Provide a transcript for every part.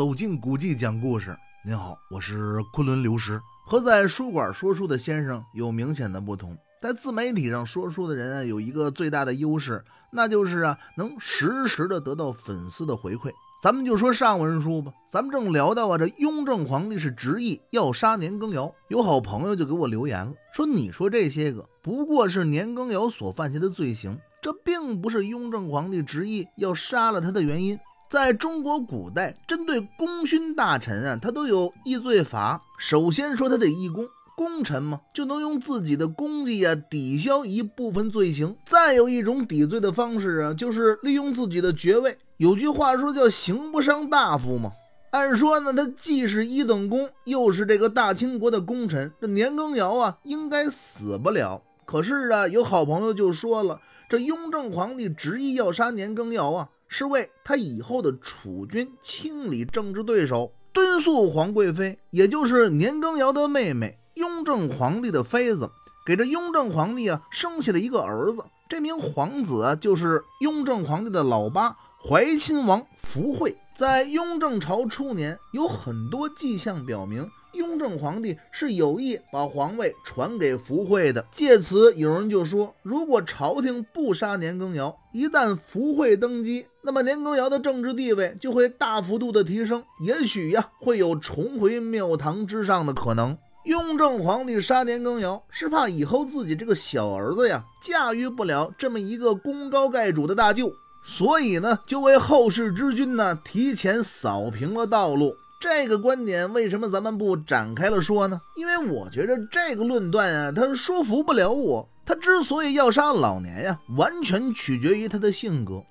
走进古迹讲故事，您好，我是昆仑刘师。和在书馆说书的先生有明显的不同，在自媒体上说书的人啊，有一个最大的优势，那就是啊，能实时的得到粉丝的回馈。咱们就说上文书吧，咱们正聊到啊，这雍正皇帝是执意要杀年羹尧，有好朋友就给我留言了，说你说这些个不过是年羹尧所犯下的罪行，这并不是雍正皇帝执意要杀了他的原因。在中国古代，针对功勋大臣啊，他都有易罪法。首先说他得易功，功臣嘛就能用自己的功绩啊抵消一部分罪行。再有一种抵罪的方式啊，就是利用自己的爵位。有句话说叫“刑不上大夫”嘛。按说呢，他既是一等功，又是这个大清国的功臣，这年羹尧啊应该死不了。可是啊，有好朋友就说了，这雍正皇帝执意要杀年羹尧啊。是为他以后的储君清理政治对手，敦促皇贵妃，也就是年羹尧的妹妹，雍正皇帝的妃子，给这雍正皇帝啊生下了一个儿子。这名皇子啊，就是雍正皇帝的老八，怀亲王福惠。在雍正朝初年，有很多迹象表明，雍正皇帝是有意把皇位传给福惠的。借此，有人就说，如果朝廷不杀年羹尧，一旦福惠登基，那么年羹尧的政治地位就会大幅度的提升，也许呀会有重回庙堂之上的可能。雍正皇帝杀年羹尧是怕以后自己这个小儿子呀驾驭不了这么一个功高盖主的大舅，所以呢就为后世之君呢提前扫平了道路。这个观点为什么咱们不展开了说呢？因为我觉得这个论断啊他说服不了我。他之所以要杀老年呀，完全取决于他的性格。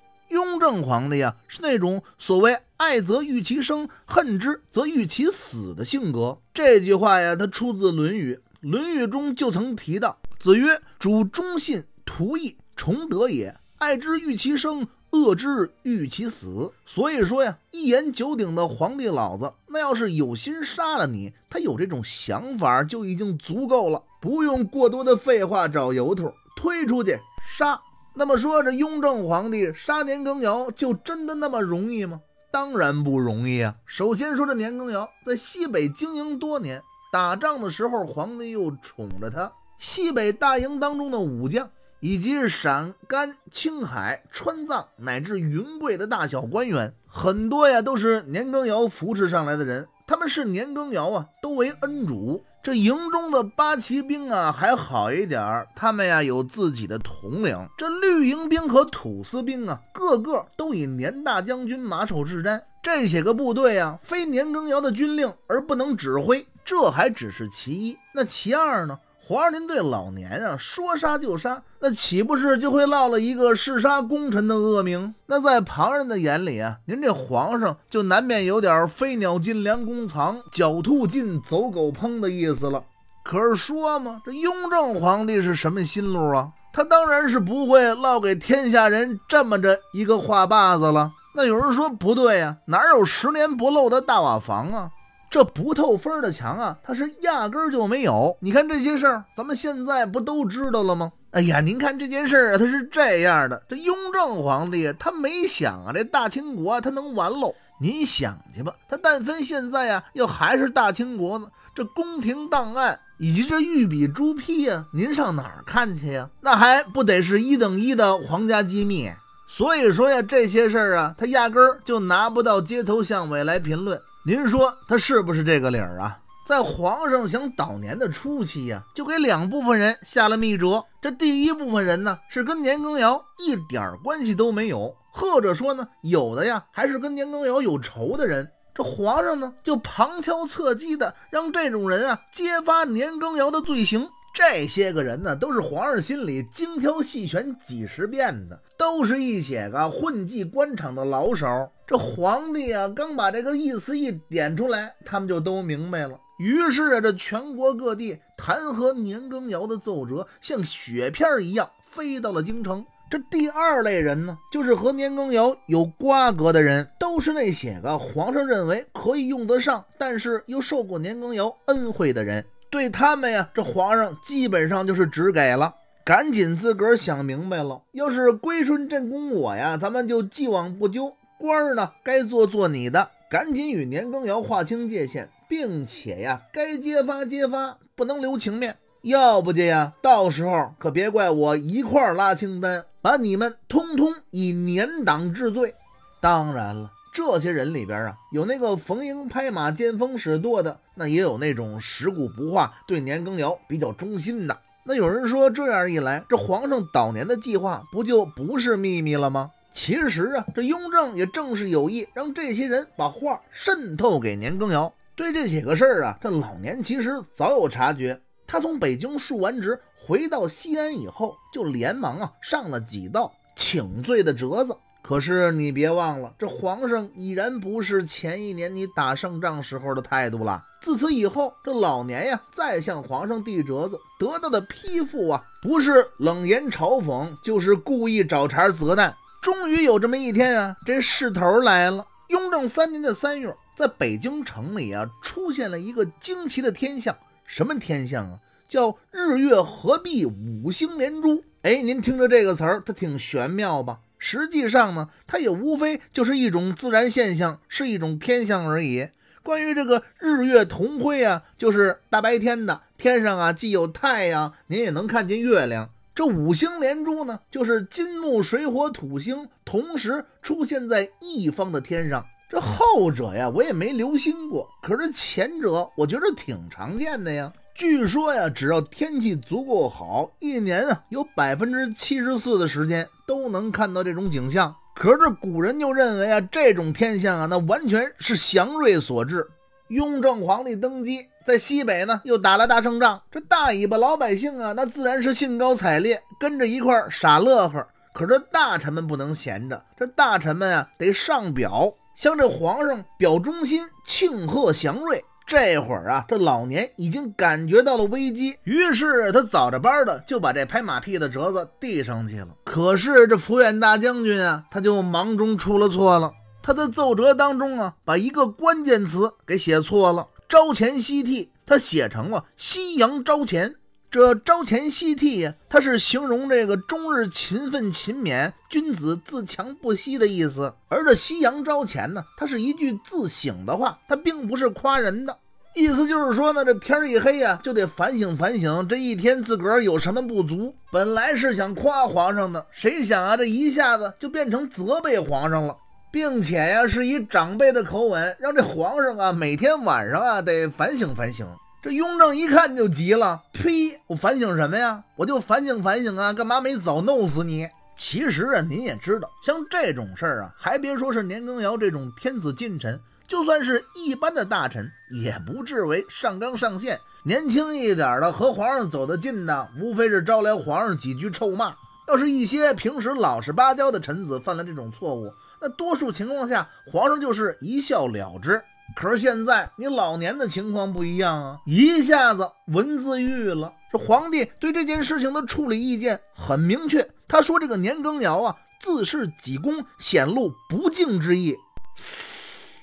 正皇帝呀，是那种所谓“爱则欲其生，恨之则欲其死”的性格。这句话呀，它出自《论语》。《论语》中就曾提到：“子曰：主忠信，徒义，崇德也。爱之欲其生，恶之欲其死。”所以说呀，一言九鼎的皇帝老子，那要是有心杀了你，他有这种想法就已经足够了，不用过多的废话找由头，推出去杀。那么说，这雍正皇帝杀年羹尧就真的那么容易吗？当然不容易啊！首先说，这年羹尧在西北经营多年，打仗的时候皇帝又宠着他，西北大营当中的武将，以及陕甘、青海、川藏乃至云贵的大小官员，很多呀都是年羹尧扶持上来的人，他们是年羹尧啊，都为恩主。这营中的八旗兵啊还好一点儿，他们呀有自己的统领。这绿营兵和土司兵啊，个个都以年大将军马首是瞻。这些个部队啊，非年羹尧的军令而不能指挥。这还只是其一，那其二呢？皇上，您对老年啊说杀就杀，那岂不是就会落了一个弑杀功臣的恶名？那在旁人的眼里啊，您这皇上就难免有点飞鸟尽，良弓藏；狡兔尽，走狗烹的意思了。可是说嘛，这雍正皇帝是什么心路啊？他当然是不会落给天下人这么着一个话把子了。那有人说不对呀，哪有十年不漏的大瓦房啊？这不透风的墙啊，它是压根儿就没有。你看这些事儿，咱们现在不都知道了吗？哎呀，您看这件事儿，它是这样的：这雍正皇帝他没想啊，这大清国他能完喽？您想去吧。他但凡现在啊，要还是大清国呢，这宫廷档案以及这御笔朱批啊，您上哪儿看去呀？那还不得是一等一的皇家机密？所以说呀，这些事儿啊，他压根儿就拿不到街头巷尾来评论。您说他是不是这个理儿啊？在皇上想倒年的初期呀，就给两部分人下了密折。这第一部分人呢，是跟年羹尧一点关系都没有，或者说呢，有的呀还是跟年羹尧有仇的人。这皇上呢，就旁敲侧击的让这种人啊揭发年羹尧的罪行。这些个人呢，都是皇上心里精挑细选几十遍的。都是一些个混迹官场的老手，这皇帝啊，刚把这个意思一点出来，他们就都明白了。于是啊，这全国各地弹劾年羹尧的奏折像雪片一样飞到了京城。这第二类人呢，就是和年羹尧有瓜葛的人，都是那些个皇上认为可以用得上，但是又受过年羹尧恩惠的人。对他们呀，这皇上基本上就是只给了。赶紧自个儿想明白了，要是归顺朕公我呀，咱们就既往不咎。官儿呢，该做做你的，赶紧与年羹尧划清界限，并且呀，该揭发揭发，不能留情面。要不介呀，到时候可别怪我一块儿拉清单，把你们通通以年党治罪。当然了，这些人里边啊，有那个逢迎拍马、见风使舵的，那也有那种食古不化、对年羹尧比较忠心的。那有人说，这样一来，这皇上早年的计划不就不是秘密了吗？其实啊，这雍正也正是有意让这些人把话渗透给年羹尧。对这些个事儿啊，这老年其实早有察觉。他从北京述职回到西安以后，就连忙啊上了几道请罪的折子。可是你别忘了，这皇上已然不是前一年你打胜仗时候的态度了。自此以后，这老年呀，再向皇上递折子，得到的批复啊，不是冷言嘲讽，就是故意找茬责难。终于有这么一天啊，这势头来了。雍正三年的三月，在北京城里啊，出现了一个惊奇的天象。什么天象啊？叫日月合璧，五星连珠。哎，您听着这个词儿，它挺玄妙吧？实际上呢，它也无非就是一种自然现象，是一种天象而已。关于这个日月同辉啊，就是大白天的天上啊，既有太阳，您也能看见月亮。这五星连珠呢，就是金木水火土星同时出现在一方的天上。这后者呀，我也没留心过，可是前者，我觉得挺常见的呀。据说呀，只要天气足够好，一年啊有百分之七十四的时间都能看到这种景象。可是古人就认为啊，这种天象啊，那完全是祥瑞所致。雍正皇帝登基，在西北呢又打了大胜仗，这大尾巴老百姓啊，那自然是兴高采烈，跟着一块傻乐呵。可是大臣们不能闲着，这大臣们啊得上表，向这皇上表忠心，庆贺祥瑞。这会儿啊，这老年已经感觉到了危机，于是他早着班的就把这拍马屁的折子递上去了。可是这抚远大将军啊，他就忙中出了错了，他的奏折当中啊，把一个关键词给写错了，“朝前夕替”，他写成了“夕阳朝前”。这朝前夕替，呀，它是形容这个终日勤奋勤勉、君子自强不息的意思。而这夕阳朝前呢，它是一句自省的话，它并不是夸人的意思。就是说呢，这天一黑呀，就得反省反省，这一天自个儿有什么不足。本来是想夸皇上的，谁想啊，这一下子就变成责备皇上了，并且呀，是以长辈的口吻，让这皇上啊，每天晚上啊，得反省反省。这雍正一看就急了，呸！我反省什么呀？我就反省反省啊，干嘛没早弄死你？其实啊，您也知道，像这种事儿啊，还别说是年羹尧这种天子近臣，就算是一般的大臣，也不至为上纲上线。年轻一点的和皇上走得近的，无非是招来皇上几句臭骂；要是一些平时老实巴交的臣子犯了这种错误，那多数情况下，皇上就是一笑了之。可是现在你老年的情况不一样啊，一下子文字狱了。这皇帝对这件事情的处理意见很明确，他说：“这个年羹尧啊，自恃己功，显露不敬之意。”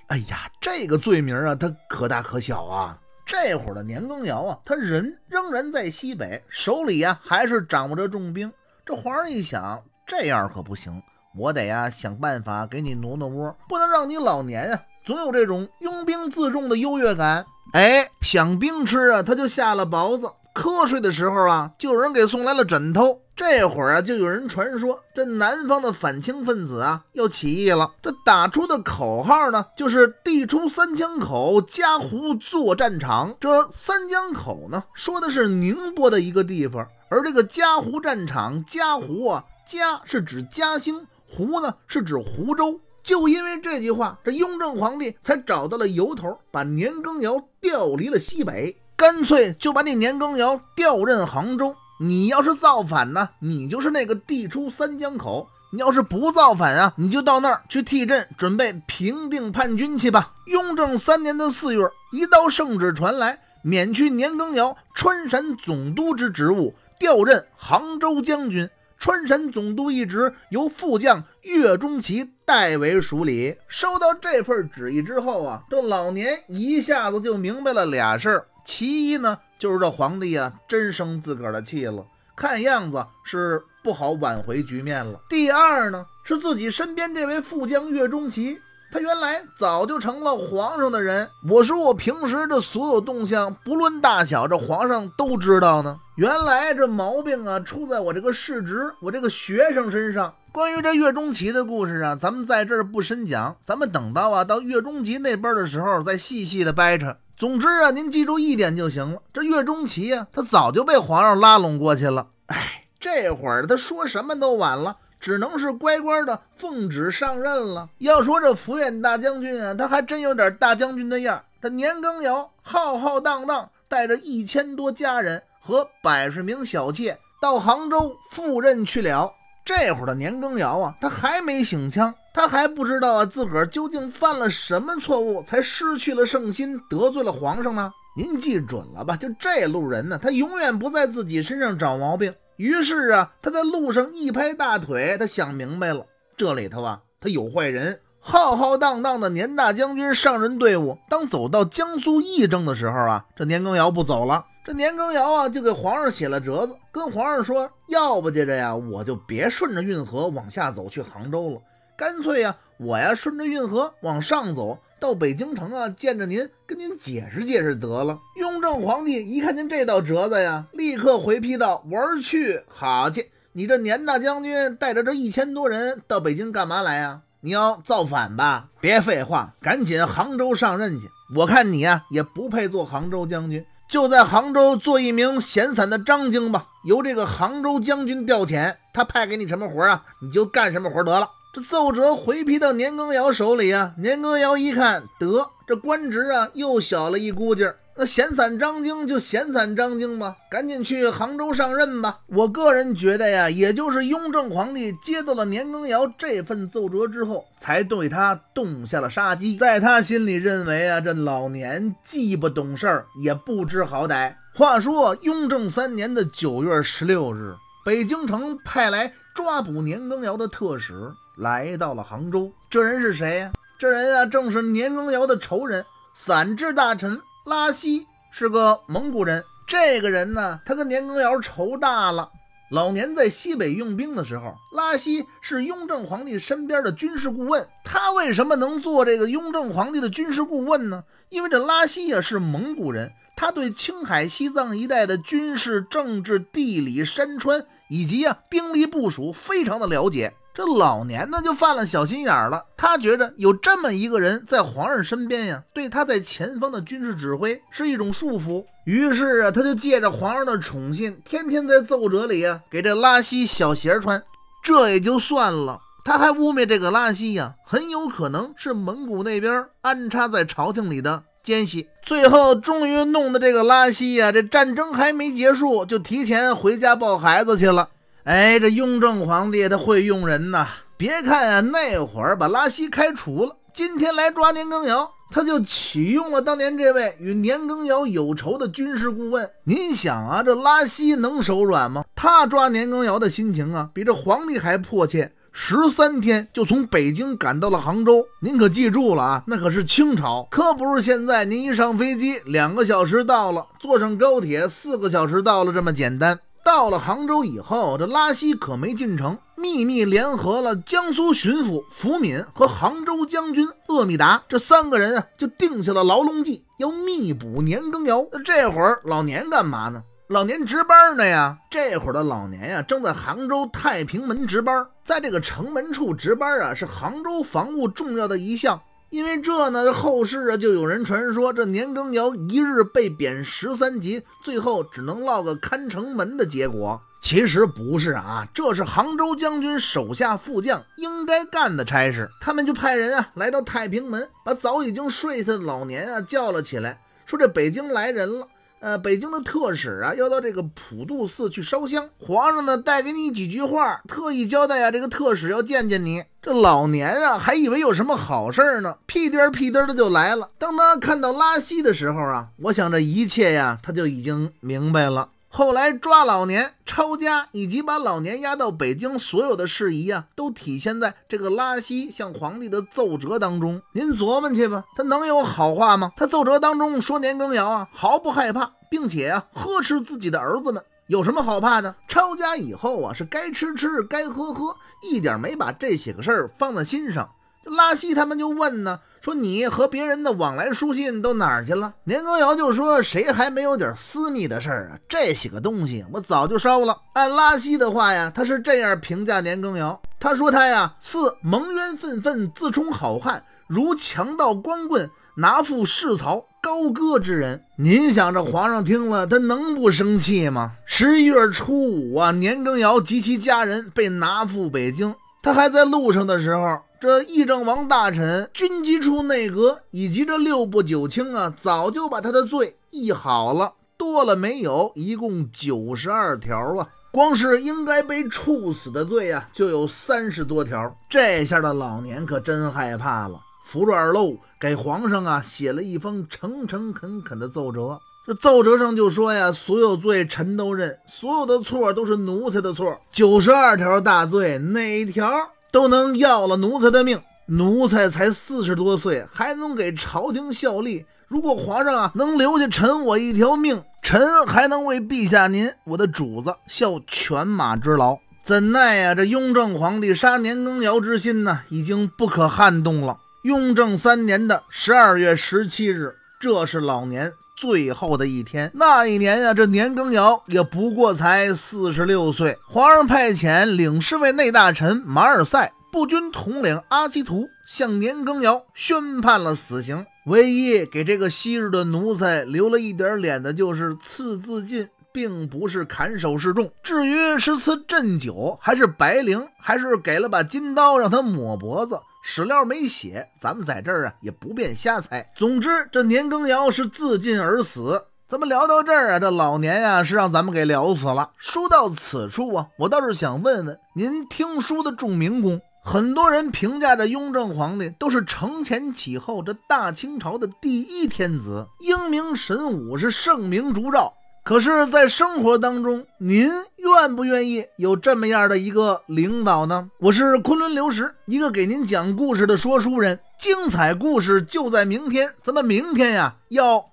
哎呀，这个罪名啊，他可大可小啊。这会儿的年羹尧啊，他人仍然在西北，手里呀还是掌握着重兵。这皇上一想，这样可不行，我得呀想办法给你挪挪窝，不能让你老年啊总有这种拥兵自重的优越感。哎，想兵吃啊，他就下了雹子；瞌睡的时候啊，就有人给送来了枕头。这会儿啊，就有人传说这南方的反清分子啊要起义了。这打出的口号呢，就是“地出三江口，嘉湖作战场”。这三江口呢，说的是宁波的一个地方，而这个嘉湖战场，嘉湖啊，嘉是指嘉兴，湖呢是指湖州。就因为这句话，这雍正皇帝才找到了由头，把年羹尧调离了西北，干脆就把你年羹尧调任杭州。你要是造反呢，你就是那个地出三江口；你要是不造反啊，你就到那儿去替朕准备平定叛军去吧。雍正三年的四月，一道圣旨传来，免去年羹尧川陕总督之职务，调任杭州将军。川陕总督一职由副将岳钟琪。代为署理。收到这份旨意之后啊，这老年一下子就明白了俩事儿。其一呢，就是这皇帝啊真生自个儿的气了，看样子是不好挽回局面了。第二呢，是自己身边这位副将岳钟琪他原来早就成了皇上的人。我说我平时这所有动向，不论大小，这皇上都知道呢。原来这毛病啊，出在我这个世侄、我这个学生身上。关于这岳钟琪的故事啊，咱们在这儿不深讲，咱们等到啊到岳钟琪那边的时候再细细的掰扯。总之啊，您记住一点就行了：这岳钟琪啊，他早就被皇上拉拢过去了。哎，这会儿他说什么都晚了。只能是乖乖的奉旨上任了。要说这福远大将军啊，他还真有点大将军的样儿。这年羹尧浩浩荡荡带着一千多家人和百十名小妾到杭州赴任去了。这会儿的年羹尧啊，他还没醒枪，他还不知道啊自个儿究竟犯了什么错误，才失去了圣心，得罪了皇上呢。您记准了吧？就这路人呢，他永远不在自己身上找毛病。于是啊，他在路上一拍大腿，他想明白了，这里头啊，他有坏人。浩浩荡荡的年大将军上任队伍，当走到江苏仪征的时候啊，这年羹尧不走了。这年羹尧啊，就给皇上写了折子，跟皇上说，要不接着呀，我就别顺着运河往下走去杭州了，干脆呀，我呀顺着运河往上走。到北京城啊，见着您跟您解释解释得了。雍正皇帝一看见这道折子呀，立刻回批道：“玩去，好去！你这年大将军带着这一千多人到北京干嘛来呀？你要造反吧？别废话，赶紧杭州上任去。我看你啊，也不配做杭州将军，就在杭州做一名闲散的张京吧。由这个杭州将军调遣，他派给你什么活啊，你就干什么活得了。”奏折回批到年羹尧手里啊，年羹尧一看，得这官职啊又小了一股劲儿。那闲散张京就闲散张京吧，赶紧去杭州上任吧。我个人觉得呀，也就是雍正皇帝接到了年羹尧这份奏折之后，才对他动下了杀机。在他心里认为啊，这老年既不懂事儿，也不知好歹。话说雍正三年的九月十六日，北京城派来。抓捕年羹尧的特使来到了杭州，这人是谁呀？这人啊，正是年羹尧的仇人，散秩大臣拉希，是个蒙古人。这个人呢，他跟年羹尧仇大了。老年在西北用兵的时候，拉希是雍正皇帝身边的军事顾问。他为什么能做这个雍正皇帝的军事顾问呢？因为这拉希呀是蒙古人，他对青海、西藏一带的军事、政治、地理、山川。以及啊，兵力部署非常的了解。这老年呢就犯了小心眼了，他觉着有这么一个人在皇上身边呀，对他在前方的军事指挥是一种束缚。于是啊，他就借着皇上的宠信，天天在奏折里啊给这拉稀小鞋穿。这也就算了，他还污蔑这个拉稀呀，很有可能是蒙古那边安插在朝廷里的。奸细最后终于弄的这个拉稀呀，这战争还没结束就提前回家抱孩子去了。哎，这雍正皇帝他会用人呐！别看啊，那会儿把拉稀开除了，今天来抓年羹尧，他就启用了当年这位与年羹尧有仇的军事顾问。您想啊，这拉稀能手软吗？他抓年羹尧的心情啊，比这皇帝还迫切。十三天就从北京赶到了杭州，您可记住了啊！那可是清朝，可不是现在。您一上飞机，两个小时到了；坐上高铁，四个小时到了，这么简单。到了杭州以后，这拉西可没进城，秘密联合了江苏巡抚福敏和杭州将军鄂密达，这三个人啊，就定下了劳笼计，要密捕年羹尧。那这会儿老年干嘛呢？老年值班呢呀？这会儿的老年呀，正在杭州太平门值班。在这个城门处值班啊，是杭州防务重要的一项。因为这呢，后世啊，就有人传说，这年羹尧一日被贬十三级，最后只能落个看城门的结果。其实不是啊，这是杭州将军手下副将应该干的差事。他们就派人啊，来到太平门，把早已经睡下的老年啊叫了起来，说这北京来人了。呃，北京的特使啊，要到这个普渡寺去烧香。皇上呢，带给你几句话，特意交代啊，这个特使要见见你。这老年啊，还以为有什么好事儿呢，屁颠儿屁颠儿的就来了。当他看到拉稀的时候啊，我想这一切呀，他就已经明白了。后来抓老年抄家，以及把老年押到北京，所有的事宜啊，都体现在这个拉西向皇帝的奏折当中。您琢磨去吧，他能有好话吗？他奏折当中说年羹尧啊毫不害怕，并且啊呵斥自己的儿子们，有什么好怕的？抄家以后啊是该吃吃该喝喝，一点没把这些个事儿放在心上。拉西他们就问呢。说你和别人的往来书信都哪儿去了？年羹尧就说：“谁还没有点私密的事儿啊？这些个东西我早就烧了。”按拉稀的话呀，他是这样评价年羹尧：“他说他呀似蒙冤愤愤，自充好汉，如强盗光棍，拿赴世曹高歌之人。”您想这皇上听了，他能不生气吗？十一月初五啊，年羹尧及其家人被拿赴北京。他还在路上的时候。这议政王大臣、军机处内阁以及这六部九卿啊，早就把他的罪议好了，多了没有？一共九十二条啊，光是应该被处死的罪啊，就有三十多条。这下的老年可真害怕了，扶着二漏给皇上啊写了一封诚诚恳恳的奏折。这奏折上就说呀：“所有罪臣都认，所有的错都是奴才的错。九十二条大罪，哪条？”都能要了奴才的命，奴才才四十多岁，还能给朝廷效力。如果皇上啊能留下臣我一条命，臣还能为陛下您，我的主子效犬马之劳。怎奈呀，这雍正皇帝杀年羹尧之心呢，已经不可撼动了。雍正三年的十二月十七日，这是老年。最后的一天，那一年呀，这年羹尧也不过才四十六岁。皇上派遣领侍卫内大臣马尔赛、步军统领阿基图向年羹尧宣判了死刑。唯一给这个昔日的奴才留了一点脸的，就是赐自尽，并不是砍首示众。至于是赐鸩酒，还是白绫，还是给了把金刀让他抹脖子。史料没写，咱们在这儿啊也不便瞎猜。总之，这年羹尧是自尽而死。咱们聊到这儿啊，这老年啊是让咱们给聊死了。说到此处啊，我倒是想问问您，听书的众民工，很多人评价这雍正皇帝都是承前启后，这大清朝的第一天子，英明神武，是圣明烛照。可是，在生活当中，您愿不愿意有这么样的一个领导呢？我是昆仑流石，一个给您讲故事的说书人。精彩故事就在明天，咱们明天呀要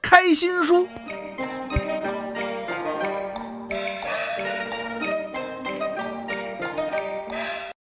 开新书。